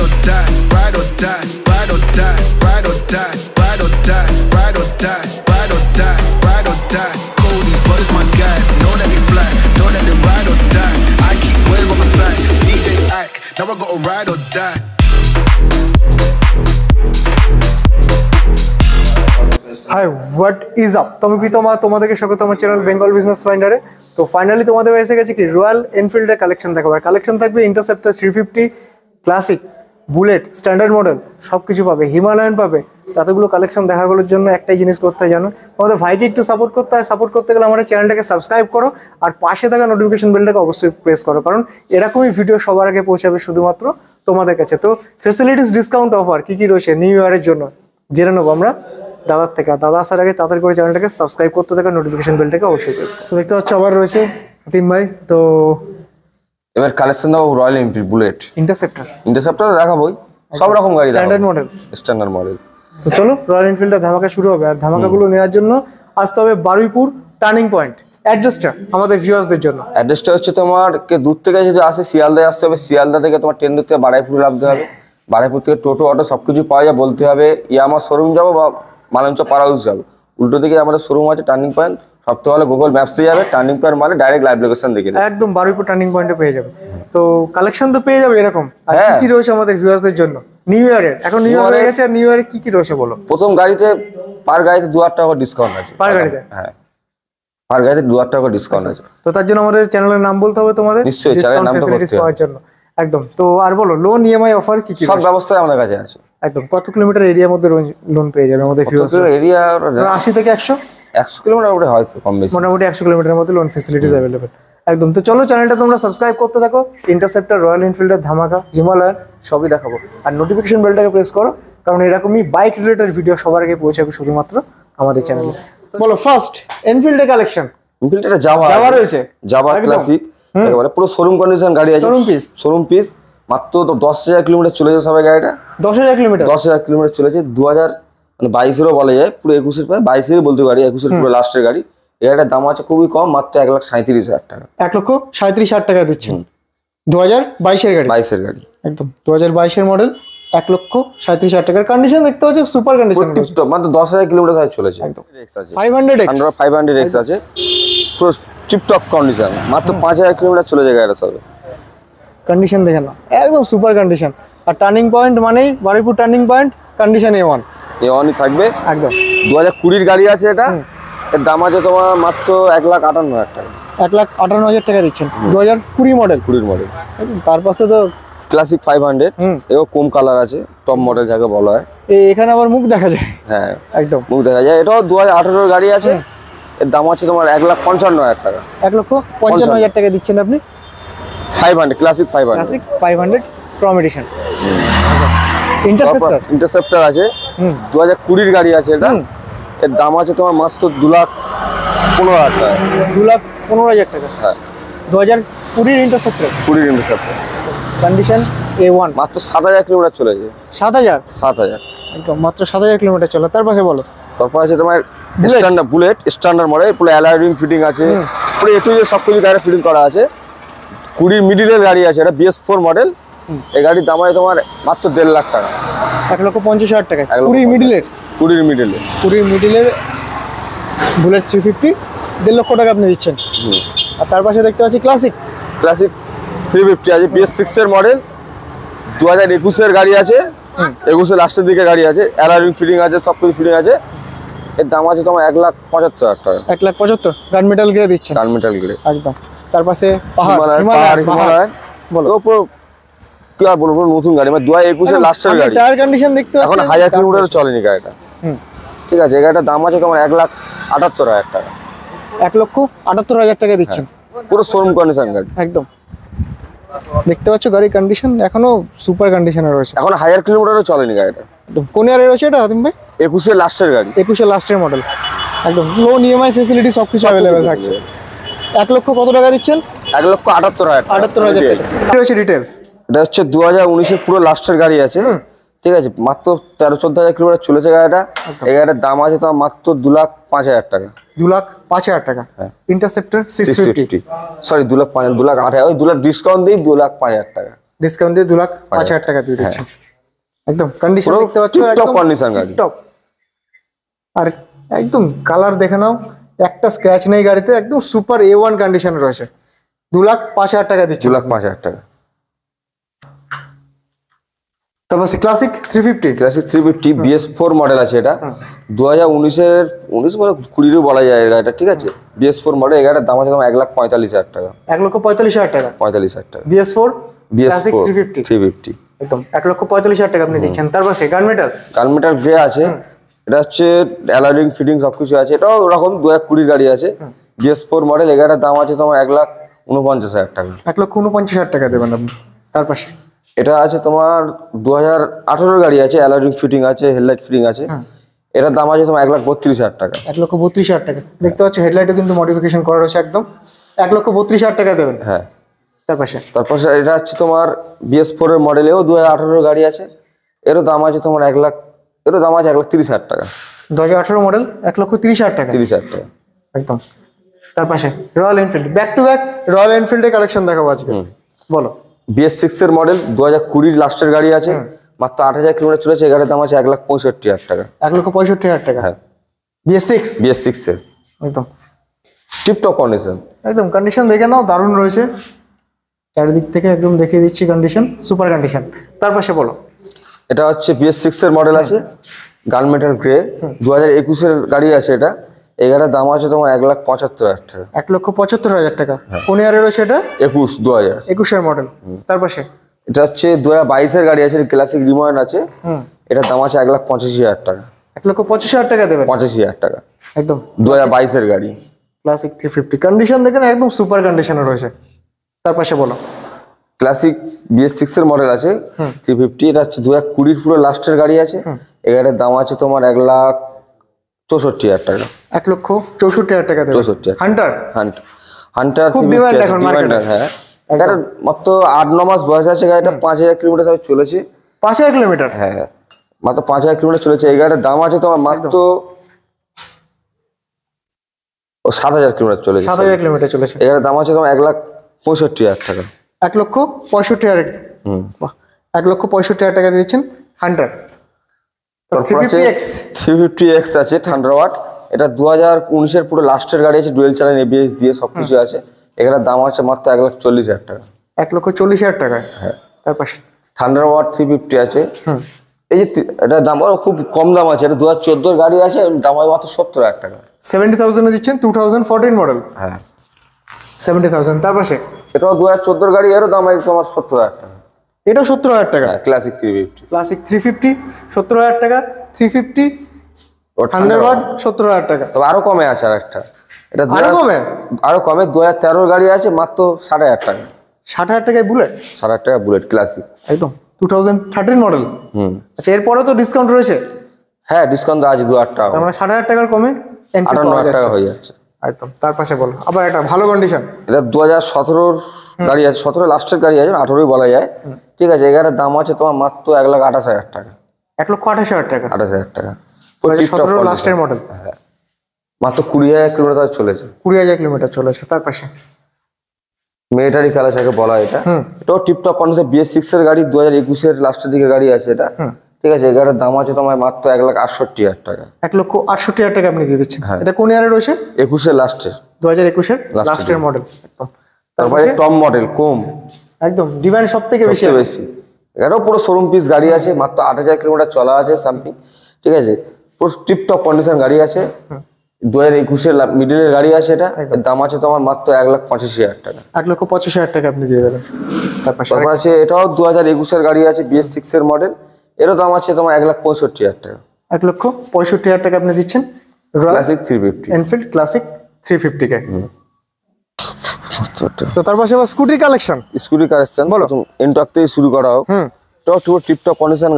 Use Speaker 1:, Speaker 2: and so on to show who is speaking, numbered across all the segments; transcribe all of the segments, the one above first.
Speaker 1: ride or die, ride or die, ride or die, ride or die, ride or die, ride or die, ride or die, ride or die. Cody's blood is my guys, know that they fly, know that they ride or die. I keep wave on my side, CJ Ack, now I gotta ride or
Speaker 2: die. Hi what is up তুমি প্রীতমা তোমাদেরকে স্বাগত আমার channel Bengal business ফাইন্ডারে তো finally তোমাদের এসে গেছে কি Royal এনফিল্ডের কালেকশন দেখাবার কালেকশন থাকবে Interceptor three fifty Classic Bullet standard model সব কিছু পাবে হিমালয়ান পাবে তাতেগুলো কালেকশন দেখাগুলোর জন্য একটাই জিনিস করতে হয় জানো আমাদের ভাইকে একটু সাপোর্ট করতে হয় সাপোর্ট করতে গেলে আমাদের চ্যানেলটাকে সাবস্ক্রাইব করো আর পাশে থাকা নোটিফিকেশন বেলটাকে অবশ্যই প্রেস করো কারণ এরকমই ভিডিও সবার আগে পৌঁছাবে শুধুমাত্র তোমাদের কাছে তো ফেসিলিটিস ডিসকাউন্ট অফার কী কী রয়েছে নিউ ইয়ারের জন্য জেনে নেবো আমরা দাদার থেকে দাদা আসার আগে তাড়াতাড়ি করে চ্যানেলটাকে সাবস্ক্রাইব করতে থাকা নোটিফিকেশন বেলটাকে অবশ্যই প্রেস করো দেখতে পাচ্ছ আবার রয়েছে হাতিম ভাই তো
Speaker 1: এবার কালেকশন দাও Royal Enfield Bullet Interceptor Interceptor দেখাবোই সব রকম গাড়ি স্ট্যান্ডার্ড মডেল স্ট্যান্ডার্ড মডেল
Speaker 2: তো চলো রয়্যাল এনফিল্ডটা ধামাকা শুরু হবে আর ধামাকাগুলো নেওয়ার জন্য আসতে হবে বারুইপুর টার্নিং পয়েন্ট অ্যাড্রেসটা আমাদের ভিউয়ার্সদের জন্য
Speaker 1: অ্যাড্রেসটা হচ্ছে তোমার কে দূর থেকে যদি আসে শিয়ালদায় আসতে হবে শিয়ালদা থেকে তোমার ট্রেন ধরতে হবে বারাইপুর হবে বারাইপুর থেকে টোটো অটো সব কিছু পাওয়া যায় বলতে হবে ইয়ে আমার শোরুম যাবো বা মালঞ্চ পাড়া হাউস যাবো উল্টো দিকে আমাদের শোরুম আছে টার্নিং পয়েন্ট সবথেকে ভালো গুগল ম্যাপসে যাবে টার্নিং পয়েন্ট মানে ডাইরেক্ট লাইভ লোকেশন দেখে
Speaker 2: একদম বারুইপুর টার্নিং পয়েন্টে পেয়ে যাবে তো কালেকশন তো পেয়ে যাবে এরকম আর কি হ্যাঁ। রয়েছে আমাদের ভিউয়ারদের জন্য নিউ ইয়ারের এখন নিউ ইয়ার হয়ে গেছে আর নিউ ইয়ারে কি কি রয়েছে বলো
Speaker 1: প্রথম গাড়িতে পার গাড়িতে দু হাজার টাকা ডিসকাউন্ট আছে পার গাড়িতে হ্যাঁ পার গাড়িতে দু হাজার টাকা ডিসকাউন্ট আছে
Speaker 2: তো তার জন্য আমাদের চ্যানেলের নাম বলতে হবে তোমাদের নিশ্চয়ই চ্যানেলের নাম ফেসিলিটিস পাওয়ার জন্য একদম তো আর বলো লোন ইএমআই অফার কি কি সব ব্যবস্থা আমাদের কাছে আছে একদম কত কিলোমিটার এরিয়ার মধ্যে লোন পেয়ে যাবে আমাদের ফিউচার এরিয়া 80 থেকে 100 একশো কিলোমিটার উপরে হয়তো কম বেশি মোটামুটি একশো কিলোমিটার মধ্যে লোন ফেসিলিটিস অ্যাভেলেবেল একদম তো চলো চ্যানেলটা তোমরা সাবস্ক্রাইব করতে থাকো ইন্টারসেপ্টার রয়্যাল এনফিল্ডের ধামাকা হিমালয়ান সবই দেখাবো আর নোটিফিকেশন বেলটাকে প্রেস করো কারণ এরকমই বাইক রিলেটেড ভিডিও সবার আগে পৌঁছাবে শুধুমাত্র আমাদের চ্যানেলে বলো ফার্স্ট এনফিল্ডের কালেকশন এনফিল্ডটা
Speaker 1: জাভা জাভা রয়েছে জাভা ক্লাসিক একেবারে পুরো শোরুম কন্ডিশন গাড়ি আছে শোরুম পিস শোরুম পিস মাত্র দশ হাজার কিলোমিটার চলে যায় সবাই গাড়িটা দশ হাজার কিলোমিটার দশ হাজার কিলোমিটার চলেছে দু হাজার মানে বাইশেরও বলা যায় পুরো একুশের প্রায় বাইশেরই বলতে পারি একুশের পুরো লাস্টের গাড়ি এটার দাম আছে খুবই কম মাত্র এক লাখ সাঁত্রিশ হাজার
Speaker 2: টাকা এক লক্ষ সাঁত্রিশ হাজার টাকা দিচ্ছেন দু হাজার বাইশের গাড়ি বাইশের গাড়ি একদম দু হাজার বাইশের মডেল এক লক্ষ সাঁত্রিশ হাজার টাকার কন্ডিশন দেখতে পাচ্ছি সুপার কন্ডিশন মাত্র দশ হাজার কিলোমিটার
Speaker 1: চলেছে একদম five hundred x five hundred x আছে পুরো টিপটপ কন্ডিশন মাত্র পাঁচ হাজার কিলোমিটার চলে যায় গাড়িটা সবে
Speaker 2: কন্ডিশন দেখে না একদম সুপার কন্ডিশন আর টার্নিং পয়েন্ট মানেই Baruipur turning point condition A one
Speaker 1: A ওয়ানই থাকবে একদম দু হাজার কুড়ির গাড়ি আছে এটা এর দাম আছে তোমার মাত্র এক লাখ আটান্ন হাজার টাকা
Speaker 2: এক লাখ আটান্ন হাজার টাকা দিচ্ছেন দু হাজার কুড়ি মডেল কুড়ির মডেল তার পাশে তো ক্লাসিক ফাইভ হান্ড্রেড
Speaker 1: এবং কম কালার আছে টপ মডেল যাকে বলা হয়
Speaker 2: এখানে আবার মুখ দেখা যায়
Speaker 1: হ্যাঁ একদম মুখ দেখা যায় এটাও দু হাজার গাড়ি আছে এর দাম আছে তোমার এক লাখ পঞ্চান্ন হাজার টাকা
Speaker 2: এক লক্ষ পঞ্চান্ন হাজার টাকা দিচ্ছেন আপনি
Speaker 1: five hundred classic five hundred classic
Speaker 2: five hundred প্রমিডিশন
Speaker 1: ইন্টারসেপ্টার ইন্টারসেপ্টার আছে দু হাজার কুড়ির গাড়ি আছে এটা এর দাম আছে তোমার মাত্র দু লাখ পনেরো হাজার টাকা দু লাখ পনেরো হাজার টাকা হ্যাঁ দু হাজার কুড়ির ইন্টারসেপ্টার কুড়ির ইন্টারসেপ্টার কন্ডিশন এ ওয়ান মাত্র সাত হাজার কিলোমিটার চলে যায় সাত হাজার সাত হাজার
Speaker 2: একদম মাত্র সাত হাজার কিলোমিটার চলে তার পাশে বলো তারপর আছে তোমার
Speaker 1: স্ট্যান্ডার্ড বুলেট স্ট্যান্ডার্ড মডেল পুরো অ্যালারিং ফিটিং আছে পুরো এ টু সব কিছু গাড়ি ফিটিং করা আছে কুড়ির মিডিলের গাড়ি আছে এটা বিএস ফোর মডেল এই গাড়ির দাম হয় তোমার মাত্র দেড় লাখ টাকা
Speaker 2: এক লক্ষ পঞ্চাশ হাজার টাকা কুড়ির মিডিলের কুড়ির মিডিলে কুড়ির মিডিলের বুলেট থ্রি ফিফটি দেড় লক্ষ টাকা আপনি দিচ্ছেন আর তার পাশে দেখতে পাচ্ছি ক্লাসিক ক্লাসিক থ্রি ফিফটি আছে বিএস সিক্স এর মডেল দু হাজার
Speaker 1: একুশের গাড়ি আছে একুশের লাস্টের দিকে গাড়ি আছে অ্যালারিং ফিটিং আছে সব কিছু ফিটিং আছে এর দাম আছে তোমার এক লাখ পঁচাত্তর হাজার টাকা
Speaker 2: এক লাখ পঁচাত্তর গান মেটাল গ্রে দিচ্ছে গান মেটাল গ্রে একদম তার পাশে পাহাড় হিমালয় বলো কি আর বলবো নতুন গাড়ি
Speaker 1: মানে দু হাজার একুশের লাস্টের গাড়ি টায়ার কন্ডিশন
Speaker 2: দেখতে এখন হাজার কিলোমিটার চলেনি গাড়িটা ঠিক আছে এই
Speaker 1: গাড়িটার দাম আছে কেমন এক লাখ আটাত্তর হাজার টাকা
Speaker 2: এক লক্ষ আটাত্তর হাজার টাকা দিচ্ছেন হ্যাঁ, পুরো শোরুম কন্ডিশন গাড়ি একদম দেখতে পাচ্ছ গাড়ির কন্ডিশন এখনো সুপার কন্ডিশনে রয়েছে এখন হাজার কিলোমিটারও চলেনি গাড়িটা কোন ইয়ারে রয়েছে এটা আদিম ভাই একুশের লাস্টের গাড়ি একুশে লাস্টের মডেল একদম লোন ইএমআই ফেসিলিটি সব কিছু অ্যাভেলেবেল থাকছে এক লক্ষ কত টাকা দিচ্ছেন এক লক্ষ আটাত্তর হাজার আটাত্তর হাজার
Speaker 1: টাকা রয়েছে ডিটেলস এটা হচ্ছে দু হাজার উনিশের পুরো লাস্টের গাড়ি আছে ঠিক আছে মাত্র তেরো চোদ্দ হাজার কিলোমিটার চলেছে গাড়িটা এই গাড়িটার দাম আছে তোমার মাত্র দু লাখ পাঁচ হাজার টাকা দু লাখ পাঁচ হাজার টাকা হ্যাঁ ইন্টারসেপ্টার
Speaker 2: সিক্স ফিফটি
Speaker 1: সরি দু লাখ পাঁচ দু লাখ আট হাজার দু লাখ ডিসকাউন্ট দিই দু লাখ পাঁচ হাজার টাকা
Speaker 2: ডিসকাউন্ট দিয়ে দু লাখ হ্যাঁ। পাঁচ হাজার টাকা দিয়ে দিচ্ছে একদম কন্ডিশন দেখতে পাচ্ছ একদম কন্ডিশন গাড়ি টপ আর একদম কালার দেখে নাও একটা স্ক্র্যাচ নেই গাড়িতে একদম সুপার এ ওয়ান কন্ডিশনে রয়েছে
Speaker 1: দু লাখ পাঁচ হাজার টাকা দিচ্ছে দু লাখ পাঁচ হাজার টাকা তারপর classic three fifty classic three fifty four model আছে এটা হ্যাঁ। দু হাজার উনিশের উনিশ মানে কুড়িরও বলা যায় এটা ঠিক আছে বিএস ফোর মডেল এই দাম আছে তোমার এক লাখ পঁয়তাল্লিশ হাজার
Speaker 2: টাকা এক লক্ষ পঁয়তাল্লিশ হাজার টাকা পঁয়তাল্লিশ হাজার টাকা BS four BS three fifty three fifty একদম এক লক্ষ পঁয়তাল্লিশ হাজার টাকা আপনি দিচ্ছেন তারপর সে গার্মেটাল গার্মেটাল গ্রে আছে এটা হচ্ছে
Speaker 1: অ্যালারিং ফিটিং সব কিছু আছে এটাও ওরকম দু কুড়ির গাড়ি আছে বিএস ফোর মডেল এগারোটার দাম আছে তোমার এক লাখ উনপঞ্চাশ হাজার টাকা
Speaker 2: এক লক্ষ উনপঞ্চাশ হাজার টাকা দেবেন আপনি তার পাশে
Speaker 1: এটা আছে তোমার দু হাজার আঠারোর গাড়ি আছে অ্যালার্জিং ফিটিং আছে হেডলাইট ফিটিং আছে হ্যাঁ। এটার দাম আছে তোমার এক লাখ বত্রিশ হাজার টাকা
Speaker 2: এক লক্ষ বত্রিশ হাজার টাকা দেখতে পাচ্ছ হেডলাইটও কিন্তু মডিফিকেশন করা রয়েছে একদম এক লক্ষ বত্রিশ হাজার টাকা দেবেন
Speaker 1: হ্যাঁ তার পাশে তার এটা হচ্ছে তোমার বিএস ফোর এর মডেলেও দু হাজার আঠারোর গাড়ি আছে এরও দাম আছে তোমার এক লাখ এরও দাম আছে এক লাখ তিরিশ হাজার টাকা
Speaker 2: দু হাজার আঠারো মডেল এক লক্ষ তিরিশ হাজার টাকা তিরিশ হাজার টাকা একদম তার পাশে Royal Enfield back to back Royal এনফিল্ডের কালেকশন দেখাবো আজকে বলো বিএস সিক্স এর মডেল দু হাজার কুড়ির লাস্টের গাড়ি
Speaker 1: আছে হ্যাঁ। মাত্র আট হাজার কিলোমিটার চলেছে এগারো দাম আছে এক লাখ পঁয়ষট্টি হাজার টাকা এক
Speaker 2: লক্ষ পঁয়ষট্টি হাজার টাকা হ্যাঁ বিএস সিক্স বিএস সিক্স এর একদম টিপটপ কন্ডিশন একদম কন্ডিশন দেখে নাও দারুণ রয়েছে চারিদিক থেকে একদম দেখিয়ে দিচ্ছি কন্ডিশন সুপার কন্ডিশন তার পাশে
Speaker 1: বলো এটা হচ্ছে বিএস সিক্স এর মডেল হ্যাঁ। আছে গার্লমেটাল গ্রে দু হাজার একুশের গাড়ি আছে এটা এই দাম আছে তোমার এক লাখ পঁচাত্তর হাজার টাকা এক লক্ষ পঁচাত্তর হাজার টাকা হ্যাঁ। কোন ইয়ারে রয়েছে এটা একুশ দু হাজার একুশের মডেল তার পাশে এটা হচ্ছে দু হাজার বাইশের গাড়ি আছে ক্লাসিক রিমোয়েন্ট আছে এটার দাম আছে এক লাখ পঁচাশি হাজার টাকা এক লক্ষ পঁচিশ হাজার টাকা দেবে পঁচাশি হাজার টাকা একদম দু হাজার বাইশের গাড়ি
Speaker 2: ক্লাসিক থ্রি ফিফটি কন্ডিশন দেখেন একদম সুপার কন্ডিশনে রয়েছে তার পাশে বলো
Speaker 1: ক্লাসিক বিএস সিক্স এর মডেল আছে থ্রি ফিফটি এটা হচ্ছে দু হাজার কুড়ির পুরো লাস্টের গাড়ি আছে এগারের দাম আছে তোমার এক লাখ চৌষট্টি হাজার টাকা এক লক্ষ চৌষট্টি হাজার টাকা চৌষট্টি হান্টার হান্টার খুব ডিমান্ড এখন মার্কেটে হ্যাঁ এটার মাত্র আট ন মাস বয়স আছে গাড়িটা হ্যাঁ। পাঁচ হাজার কিলোমিটার চলেছে পাঁচ হাজার কিলোমিটার হ্যাঁ, হ্যাঁ মাত্র পাঁচ হাজার কিলোমিটার চলেছে এই গাড়িটার দাম আছে তোমার মাত্র ও সাত হাজার কিলোমিটার চলেছে সাত হাজার
Speaker 2: কিলোমিটার চলেছে এই গাড়ির দাম আছে তোমার এক লাখ
Speaker 1: পঁয়ষট্টি হাজার টাকা
Speaker 2: এক লক্ষ পঁয়ষট্টি হাজার হুম এক লক্ষ পঁয়ষট্টি হাজার টাকা দিয়েছেন হান্ড্রেড থ্রি
Speaker 1: ফিফটি এক্স আছে থান্ডার ওয়াট এটা দু হাজার উনিশের পুরো লাস্টের গাড়ি আছে ডুয়েল চালান এবিএস দিয়ে সবকিছু আছে এখানে দাম আছে মাত্র এক লাখ চল্লিশ হাজার টাকা এক লক্ষ চল্লিশ হাজার টাকা হ্যাঁ তার পাশে থান্ডার ওয়াট থ্রি ফিফটি আছে এই যে এটা দাম খুব কম দাম আছে এটা দু হাজার চোদ্দোর গাড়ি আছে দাম আছে মাত্র সত্তর হাজার টাকা
Speaker 2: সেভেন্টি থাউজেন্ডে দিচ্ছেন টু থাউজেন্ড ফোরটিন মডেল হ্যাঁ সেভেন্টি থাউজেন্ড তার পাশে এটাও দু হাজার চোদ্দোর গাড়ি এরও দাম হয় তোমার সত্তর হাজার টাকা এটাও সত্তর হাজার টাকা classic three fifty classic three fifty সত্তর হাজার টাকা থ্রি ফিফটি
Speaker 1: থান্ডারবার্ড সত্তর হাজার টাকা তবে আরও কমে আছে আর একটা এটা আরো কমে আরও কমে দু হাজার তেরোর গাড়ি আছে মাত্র সাড়ে হাজার টাকা ষাট হাজার টাকায় বুলেট ষাট হাজার টাকা বুলেট ক্লাসিক একদম টু থাউজেন্ড থার্টিন মডেল হুম
Speaker 2: আচ্ছা এরপরেও তো ডিসকাউন্ট রয়েছে হ্যাঁ ডিসকাউন্ট আছে দু হাজার টাকা মানে ষাট হাজার টাকার কমে আটান্ন হাজার টাকা হয়ে যাচ্ছে একদম তার পাশে বলো আবার একটা ভালো কন্ডিশন এটা দু
Speaker 1: হাজার সতেরোর গাড়ি আছে সতেরো লাস্টের গাড়ি আছে আঠেরোই বলা যায় ঠিক আছে এগারের দাম আছে তোমার মাত্র এক লাখ আঠাশ হাজার টাকা এক লক্ষ আঠাশ হাজার টাকা আঠাশ হাজার টাকা লাস্টের মডেল হ্যাঁ মাত্র কুড়ি হাজার কিলোমিটার চলেছে
Speaker 2: কুড়ি হাজার কিলোমিটার চলেছে তার পাশে
Speaker 1: মিলিটারি খেলা যাকে বলা এটা এটাও টিপটপ কন্ডিশন বিএস সিক্স এর গাড়ি দু হাজার একুশের লাস্টের দিকে গাড়ি আছে এটা ঠিক আছে এগারের দাম আছে তোমার মাত্র এক লাখ আটষট্টি হাজার টাকা এক লক্ষ আটষট্টি হাজার টাকা আপনি দিয়ে দিচ্ছেন হ্যাঁ এটা কোন ইয়ারে রয়েছে একুশের লাস্টের দু হাজার একুশের লাস্টের মডেল তারপরে টপ মডেল কম একদম ডিমান্ড সব থেকে বেশি বেশি এটাও পুরো শোরুম পিস গাড়ি আছে মাত্র আট হাজার কিলোমিটার চলা আছে সামথিং ঠিক আছে পুরো টিপটপ কন্ডিশন গাড়ি আছে দু হাজার একুশের মিডিলের গাড়ি আছে এটা দাম আছে তোমার মাত্র এক লাখ পঁচাশি হাজার
Speaker 2: টাকা এক লক্ষ পঁচাশি হাজার টাকা আপনি দিয়ে দেবেন
Speaker 1: তারপর আছে এটাও দু হাজার একুশের গাড়ি আছে বিএস সিক্স এর মডেল এরও দাম আছে তোমার এক লাখ পঁয়ষট্টি হাজার টাকা
Speaker 2: এক লক্ষ পঁয়ষট্টি হাজার টাকা আপনি দিচ্ছেন classic three fifty Enfield classic three ফিফটিকে
Speaker 1: তো তার পাশে স্কুটি কালেকশন স্কুটি কালেকশন বলো এন্টক থেকে শুরু করা হোক টপ টু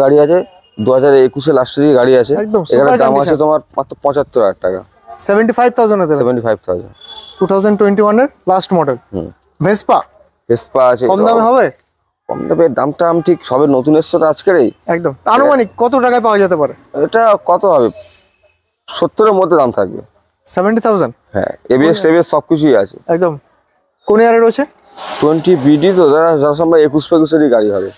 Speaker 1: গাড়ি আছে দু হাজার একুশে লাস্টে যে গাড়ি আছে এটার দাম আছে তোমার মাত্র পঁচাত্তর হাজার টাকা seventy five thousand seventy five thousand two thousand twenty ওয়ানের লাস্ট মডেল ভেসপা ভেসপা আছে কম দামে হবে কম দামে দামটা ঠিক সবে নতুন এসছে তো আজকেরই একদম আনুমানিক কত টাকায় পাওয়া যেতে পারে এটা কত হবে সত্তরের মধ্যে দাম থাকবে
Speaker 2: সেভেন্টি থাউজেন্ড হ্যাঁ
Speaker 1: এবিএস টেবিএস সবকিছুই আছে একদম কোন ইয়ারে রয়েছে টোয়েন্টি বিডি তো দাদা আমরা একুশ গাড়ি হবে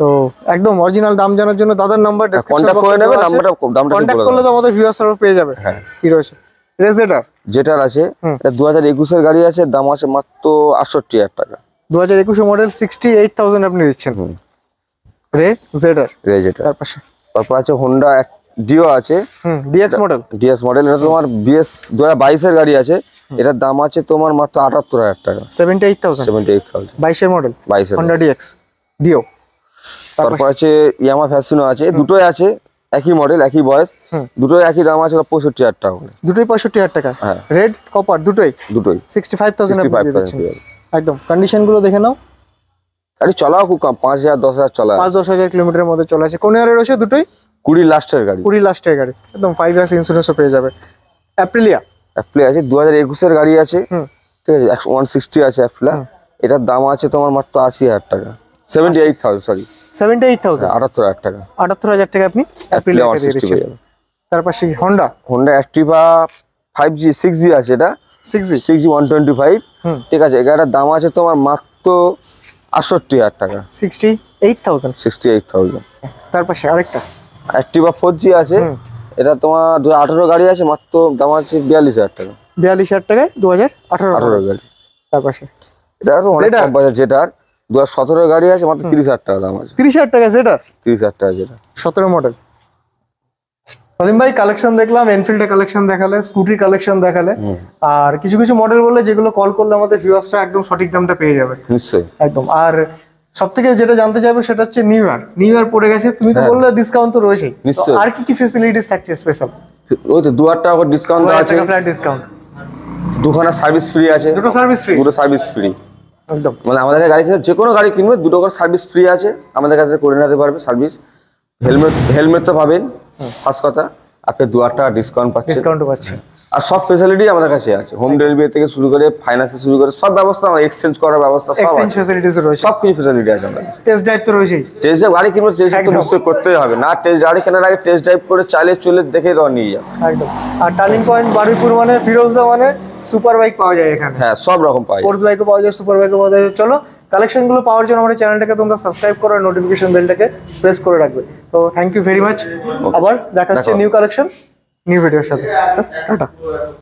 Speaker 2: তো একদম অরিজিনাল দাম জানার জন্য দাদার নাম্বার হ্যাঁ, করে নেবে নাম্বারটা দামটা করলে তো আমাদের পেয়ে যাবে
Speaker 1: হ্যাঁ কি রয়েছে রেজেটার যেটার আছে এটা দু হাজার একুশের গাড়ি আছে দাম আছে মাত্র আটষট্টি হাজার টাকা
Speaker 2: দু একুশে মডেল সিক্সটি এইট থাউজেন্ড আপনি দিচ্ছেন রে
Speaker 1: রে জেটার তার পাশে তারপর আছে হোন্ডা ডিও আছে ডিএক্স মডেল ডিএক্স মডেল এটা তোমার বিএস দু হাজার বাইশের গাড়ি আছে এটার দাম আছে তোমার মাত্র আটাত্তর হাজার টাকা seventy eight thousand seventy eight thousand বাইশের মডেল বাইশ হন্ডা ডিএক্স ডিও তারপর আছে ইয়ামা ফ্যাশনো আছে দুটোই আছে একই মডেল একই বয়স দুটোই একই দাম আছে পঁয়ষট্টি হাজার টাকা
Speaker 2: দুটোই পঁয়ষট্টি হাজার টাকা হ্যাঁ রেড কপার দুটোই দুটোই সিক্সটি ফাইভ থাউজেন্ড একদম কন্ডিশন গুলো দেখে নাও আরে চলাও খুব কম পাঁচ হাজার দশ হাজার চলা পাঁচ দশ হাজার কিলোমিটারের মধ্যে চলে আছে কোন ইয়ারে রয়েছে দুটোই কুড়ি লাস্টের গাড়ি কুড়ি লাস্টের গাড়ি একদম ফাইভ ইয়ার্স ইন্স্যুরেন্সও পেয়ে যাবে
Speaker 1: অ্যাপ্রিলিয়া অ্যাপলে আছে দু হাজার একুশের গাড়ি আছে ঠিক আছে একশো ওয়ান সিক্সটি আছে অ্যাপলা এটার দাম আছে তোমার মাত্র আশি হাজার টাকা seventy eight thousand sorry seventy eight thousand আটাত্তর হাজার টাকা আটাত্তর হাজার টাকা আপনি অ্যাপলে ওয়ান সিক্সটি পেয়ে যাবেন তারপর পাশে Honda Honda Activa five G six G আছে এটা six G six G one twenty five ঠিক আছে এটার দাম আছে তোমার মাত্র আটষট্টি হাজার টাকা sixty eight thousand sixty eight thousand তার পাশে আরেকটা অ্যাক্টিভা ফোর জি আছে এটা তোমার দু আঠারো গাড়ি আছে মাত্র দাম আছে বিয়াল্লিশ হাজার টাকা
Speaker 2: বিয়াল্লিশ হাজার টাকায় দু হাজার আঠারো আঠারো গাড়ি তার পাশে এটা অনেক কম
Speaker 1: পয়সা যেটার দু হাজার সতেরো গাড়ি আছে মাত্র তিরিশ হাজার টাকা দাম আছে তিরিশ হাজার
Speaker 2: টাকা যেটার তিরিশ হাজার টাকা যেটা সতেরো মডেল প্রদীপ ভাই কালেকশন দেখলাম এনফিল্ডের কালেকশন দেখালে স্কুটির কালেকশন দেখালে আর কিছু কিছু মডেল বললে যেগুলো কল করলে আমাদের ভিউয়ার্সরা একদম সঠিক দামটা পেয়ে যাবে নিশ্চয়ই একদম আর সব থেকে যেটা জানতে চাইবো সেটা হচ্ছে নিউ ইয়ার নিউ ইয়ার পড়ে গেছে তুমি তো হ্যাঁ। বললে ডিসকাউন্ট তো রয়েছে আর কি কি ফেসিলিটিস থাকছে স্পেশাল ওই তো হাজার টাকা
Speaker 1: করে ডিসকাউন্ট আছে ফ্ল্যাট ডিসকাউন্ট দুখানা সার্ভিস ফ্রি আছে দুটো সার্ভিস ফ্রি দুটো সার্ভিস ফ্রি একদম মানে আমাদের কাছে গাড়ি কিনবে যে কোনো গাড়ি কিনবে দুটো করে সার্ভিস ফ্রি আছে আমাদের কাছে করে নিতে পারবে সার্ভিস হেলমেট হেলমেট তো পাবেন ফার্স্ট কথা আপনি দু হাজার টাকা ডিসকাউন্ট পাচ্ছেন ডিসকাউন্ট পাচ্ছেন আর সব ফেসিলিটি আমাদের কাছে আছে হোম ডেলিভারি থেকে শুরু করে ফাইন্যান্সে শুরু করে সব ব্যবস্থা আমরা এক্সচেঞ্জ করার ব্যবস্থা এক্সচেঞ্জ ফেসিলিটি রয়েছে সব কিছু ফেসিলিটি আছে আমাদের
Speaker 2: টেস্ট ড্রাইভ তো রয়েছে
Speaker 1: টেস্ট ড্রাইভ গাড়ি কিনবে টেস্ট ড্রাইভ তো নিশ্চয় করতেই হবে না টেস্ট গাড়ি কেনার আগে টেস্ট ড্রাইভ করে চালিয়ে চলে দেখে দাও নিয়ে যাও
Speaker 2: একদম আর টার্নিং পয়েন্ট বারুইপুর মানে ফিরোজদা মানে সুপার বাইক পাওয়া যায় এখানে হ্যাঁ সব রকম পাওয়া যায় স্পোর্টস বাইকও পাওয়া যায় সুপার বাইকও পাওয়া যায় চলো কালেকশন গুলো পাওয়ার জন্য আমাদের চ্যানেলটাকে তোমরা সাবস্ক্রাইব করো নোটিফিকেশন বেলটাকে প্রেস করে রাখবে তো থ্যাংক ইউ ভেরি মাচ আবার দেখা হচ্ছে নিউ কালেকশন নিউ ভিডিওর সাথে টাটা